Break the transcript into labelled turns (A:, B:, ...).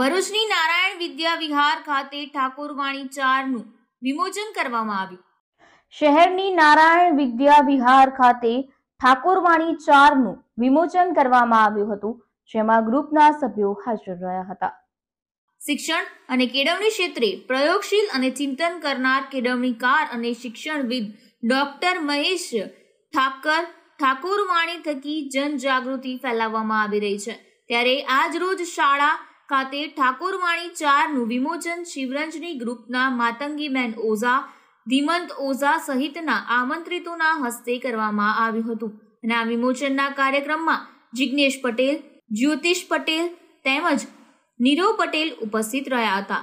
A: ભરૂચની નારાયણ વિદ્યા વિહાર ખાતે ઠાકોરવાણી ચારનું વિમોચન કરવામાં આવ્યું શહેરની નારાયણ વિદ્યા વિહાર ખાતે ઠાકોરવાણી ચારનું વિમોચન કરવામાં આવ્યું હતું જેમાં ગ્રુપના સભ્યો હાજર રહ્યા હતા શિક્ષણ અને કેળવણી ક્ષેત્રે પ્રયોગશીલ અને ચિંતન કરનાર કેળવણીકાર અને શિક્ષણવિદ ડોક્ટર મહેશ ઠાકર ઠાકોરવાણી થકી જનજાગૃતિ ફેલાવવામાં આવી રહી છે ત્યારે આજ રોજ શાળા ખાતે ઠાકોરવાણી ચારનું વિમોચન શિવરંજની ગ્રુપના માતંગીબેન ઓઝા ધીમંત ઓઝા સહિતના આમંત્રિતોના હસ્તે કરવામાં આવ્યું હતું અને આ વિમોચનના કાર્યક્રમમાં જિજ્ઞેશ પટેલ જ્યોતિષ પટેલ તેમજ
B: નીરવ પટેલ ઉપસ્થિત રહ્યા હતા